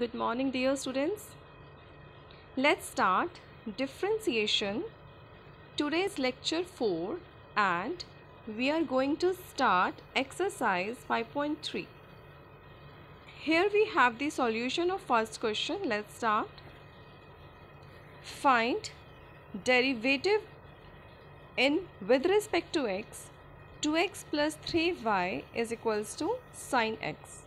good morning dear students let's start differentiation today's lecture 4 and we are going to start exercise 5.3 here we have the solution of first question let's start find derivative in with respect to x 2x plus 3y is equals to sine x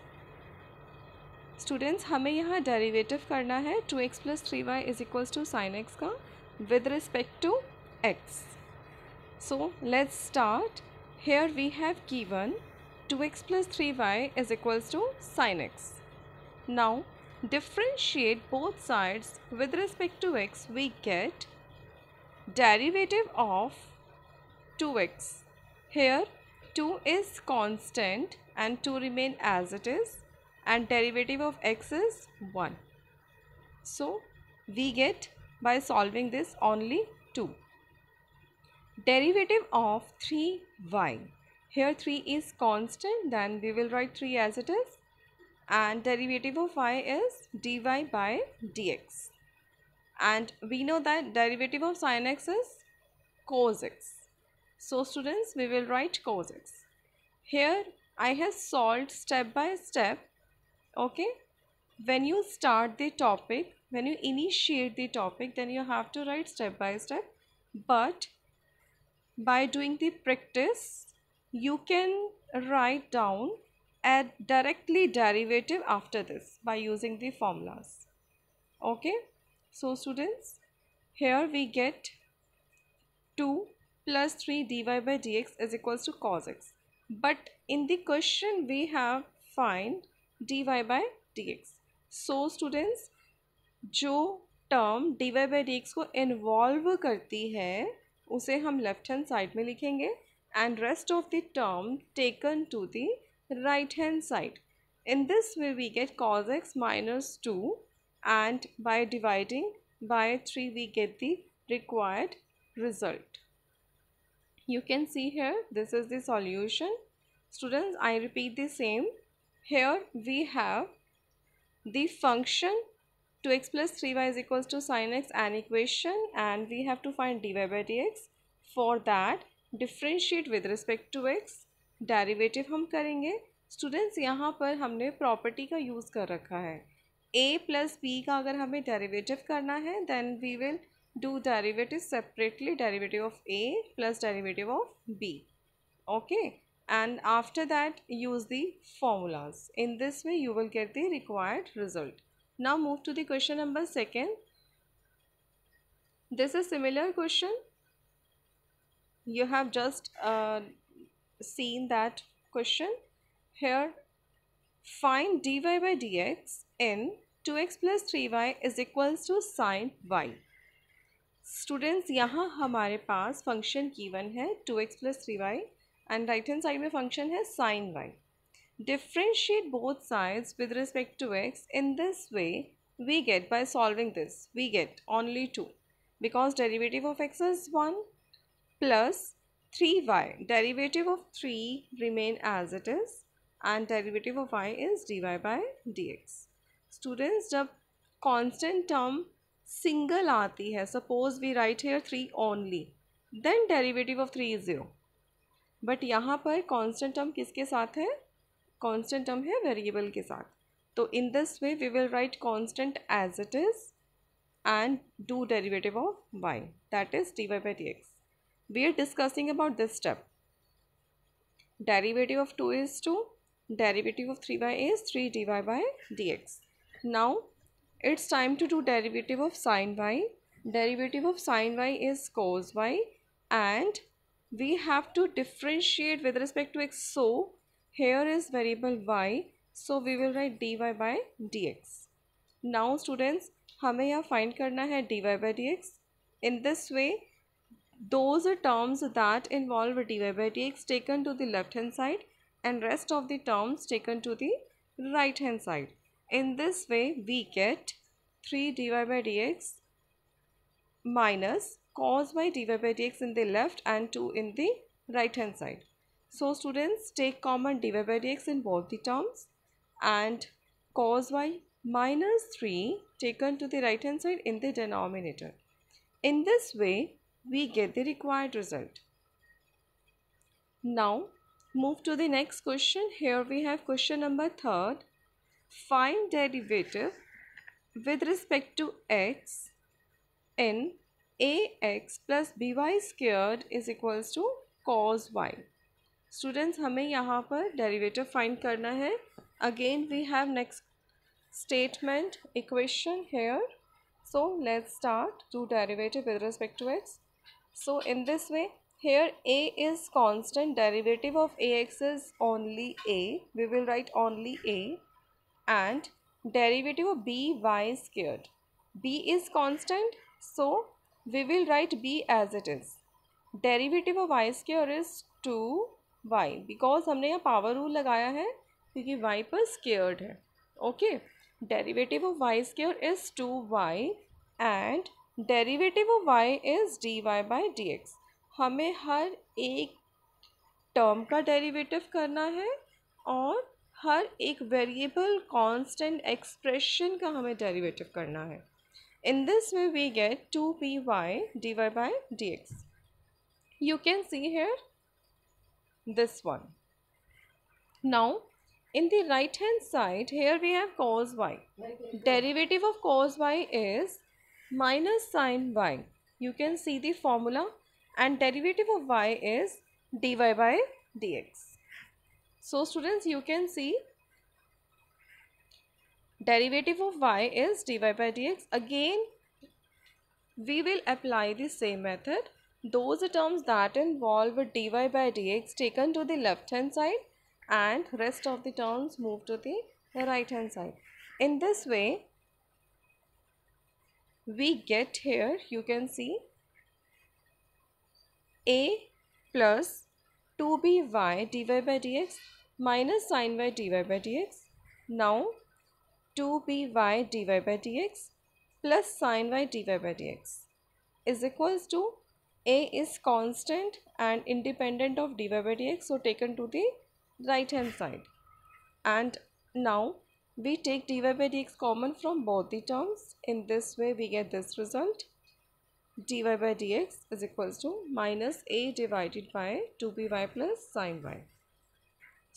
students हमें यहाँ derivative करना है two x plus three y is equals to sine x का with respect to x so let's start here we have given two x plus three y is equals to sine x now differentiate both sides with respect to x we get derivative of two x here two is constant and two remain as it is and derivative of x is 1. So, we get by solving this only 2. Derivative of 3y. Here 3 is constant then we will write 3 as it is and derivative of y is dy by dx. And we know that derivative of sin x is cos x. So students we will write cos x. Here I have solved step by step okay when you start the topic when you initiate the topic then you have to write step by step but by doing the practice you can write down a directly derivative after this by using the formulas okay so students here we get 2 plus 3 dy by dx is equals to cos x but in the question we have find D Y by D X so students जो term D Y by D X को involve करती है उसे हम left hand side में लिखेंगे and rest of the term taken to the right hand side in this way we get cos x minus two and by dividing by three we get the required result you can see here this is the solution students I repeat the same here we have the function to x plus 3y is equals to sine x an equation and we have to find dy by dx for that differentiate with respect to x derivative हम करेंगे students यहाँ पर हमने property का use कर रखा है a plus b का अगर हमें derivative करना है then we will do derivative separately derivative of a plus derivative of b okay and after that use the formulas. In this way you will get the required result. Now move to the question number second. This is similar question. You have just uh, seen that question. Here find dy by dx in 2x plus 3y is equals to sine y. Students, yaha hamare pass function given है 2x plus three y and right hand side में function है sine y. Differentiate both sides with respect to x. In this way, we get by solving this, we get only 2 because derivative of x is 1 plus 3y. Derivative of 3 remain as it is and derivative of y is dy by dx. Students, the constant term single आती है, suppose we write here 3 only, then derivative of 3 is 0. But यहाँ पर constant term किसके साथ है constant term है variable के साथ तो in this way we will write constant as it is and do derivative of y that is D Y by D X we are discussing about this step derivative of two is two derivative of three by is three D Y by D X now it's time to do derivative of sine y derivative of sine y is cos y and we have to differentiate with respect to x. So, here is variable y. So, we will write dy by dx. Now, students, हमें यह find करना है dy by dx. In this way, those are terms that involve dy by dx taken to the left hand side and rest of the terms taken to the right hand side. In this way, we get 3 dy by dx minus caused by dy by dx in the left and 2 in the right hand side. So students take common dy by dx in both the terms and cos y minus 3 taken to the right hand side in the denominator. In this way we get the required result. Now move to the next question. Here we have question number 3rd. Find derivative with respect to x in ax plus by squared is equals to cos y. Students, हमें यहाँ पर derivative find करना है Again, we have next statement equation here so let's start to derivative with respect to x so in this way here a is constant derivative of ax is only a we will write only a and derivative of by squared b is constant so we will write B as it is derivative of y square is two y because हमने यहाँ power rule लगाया है क्योंकि Y पर squared है okay derivative of y square is two y and derivative of y is D Y by D X हमें हर एक टर्म का डेरीवेटिव करना है और हर एक वेरिएबल कॉन्स्टेंट एक्सप्रेशन का हमें डेरीवेटिव करना है In this way, we get 2py dy by dx. You can see here this one. Now, in the right hand side, here we have cos y. Derivative of cos y is minus sine y. You can see the formula and derivative of y is dy by dx. So students, you can see derivative of y is dy by dx again we will apply the same method those terms that involve dy by dx taken to the left hand side and rest of the terms move to the right hand side in this way we get here you can see a plus 2by dy by dx minus sine by dy by dx now 2 by dy by dx plus sine y dy by dx is equals to a is constant and independent of dy by dx so taken to the right hand side and now we take dy by dx common from both the terms in this way we get this result dy by dx is equals to minus a divided by 2 y plus sine y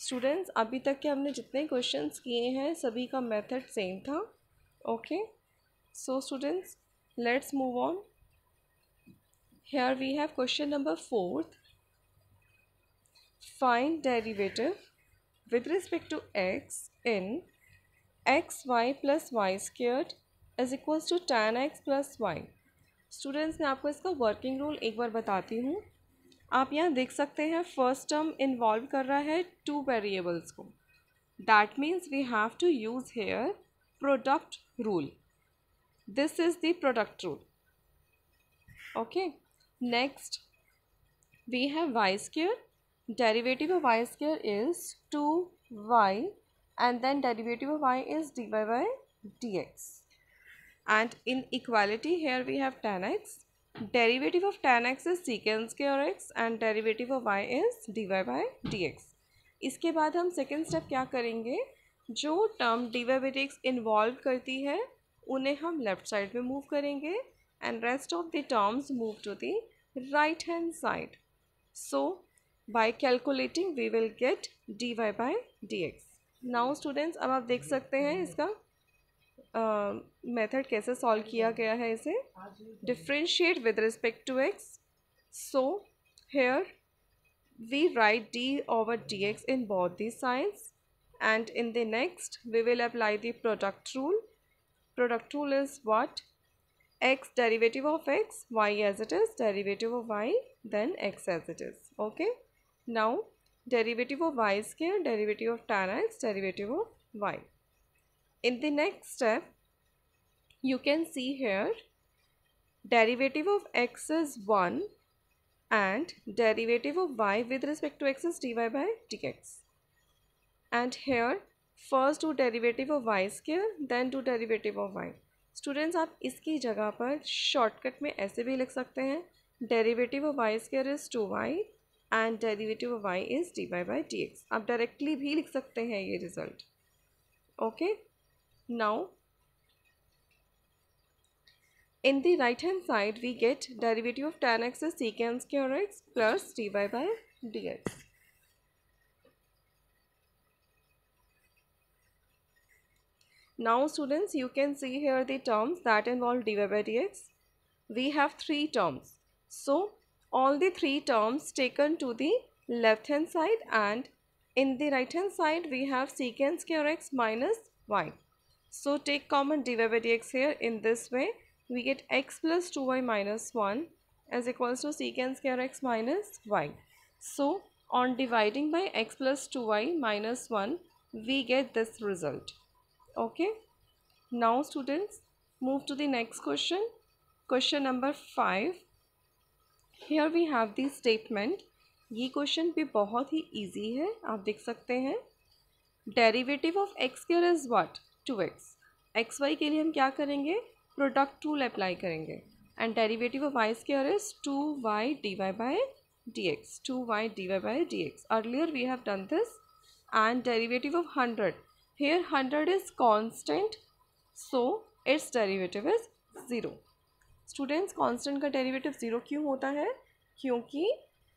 students अभी तक के हमने जितने questions किए हैं सभी का method same था okay so students let's move on here we have question number fourth find derivative respect to x in x y plus y square is equals to ten x plus y students मैं आपको इसका working rule एक बार बताती हूँ आप यहाँ देख सकते हैं फर्स्ट टर्म इन्वॉल्व कर रहा है टू वेरिएबल्स को that means we have to use here product rule this is the product rule okay next we have y square derivative of y square is two y and then derivative of y is D Y Y D X and in equality here we have ten x derivative of tan के और x and derivative of y is D Y by D X इसके बाद हम second step क्या करेंगे जो term D Y by D X involve करती है उन्हें हम लेफ्ट साइड में मूव करेंगे and rest of the terms move to the right hand side so by calculating we will get D Y by D X now students अब आप देख सकते हैं इसका मेथड कैसे सॉल्व किया गया है इसे differentiate with respect to x so here we write D over D X in both the sides and in the next we will apply the product rule product rule is what x derivative of x y as it is derivative of y then x as it is okay now derivative of y is square derivative of tan x derivative of y in the next step you can see here derivative of x is 1 and derivative of y with respect to x is dy by dx and here first do derivative of y square then do derivative of y students aap iski jagah par shortcut mein aise bhi likh sakte hain derivative of y square is 2y and derivative of y is dy by dx aap directly bhi likh sakte hain ye result okay? Now, in the right hand side, we get derivative of tan x is secant square x plus dy by dx. Now students, you can see here the terms that involve dy by dx. We have three terms. So, all the three terms taken to the left hand side and in the right hand side we have secant square x minus y. So take common dy by dx here in this way. We get x plus 2y minus 1 as equals to secant square x minus y. So on dividing by x plus 2y minus 1, we get this result. Okay. Now students, move to the next question. Question number 5. Here we have the statement. ये question भी बहुत ही easy है आप देख सकते हैं derivative of x square is what two x x y के लिए हम क्या करेंगे प्रोडक्ट टूल अप्लाई करेंगे and derivative of y square is two y D Y by D X two y D Y by D X earlier we have done this and derivative of hundred here hundred is constant so it's derivative is zero students constant का derivative zero क्यों होता है क्योंकि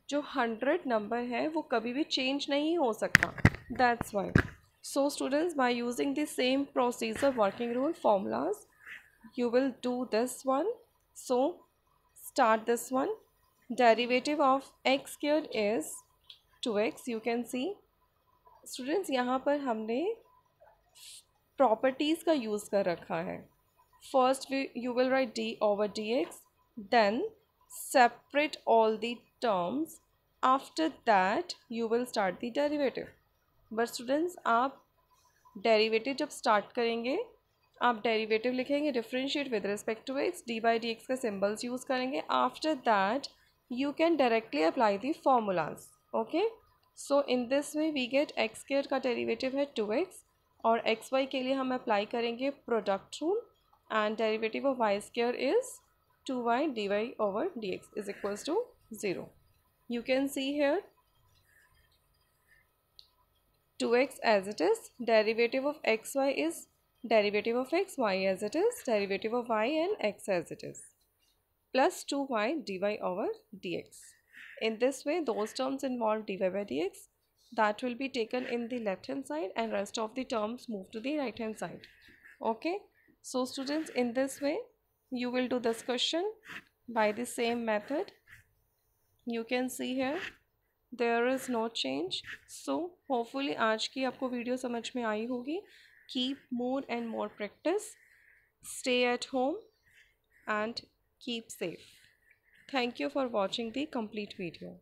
जो hundred number है वो कभी भी चेंज नहीं हो सकता that's why So students by using the same procedure working rule formulas you will do this one. So start this one. Derivative of x squared is 2x you can see. Students यहाँ पर हमने properties का use कर रखा है first you will write D over D X then separate all the terms after that you will but students आप derivative जब start करेंगे आप डेरिवेटिव लिखेंगे differentiate with respect to x D by D X का symbols use करेंगे after that you can directly apply the formulas okay so in this में we get x square का derivative है two x और x y के लिए हम apply करेंगे product rule and derivative of y square is two y D Y over D X is equals to zero you can see here 2x as it is, derivative of xy is derivative of x, y as it is, derivative of y and x as it is, plus 2y dy over dx. In this way, those terms involve dy by dx that will be taken in the left hand side and rest of the terms move to the right hand side. Okay. So students, in this way, you will do this question by the same method. You can see here there is no change so hopefully आज की आपको video समझ में आई होगी keep more and more practice stay at home and keep safe thank you for watching the complete video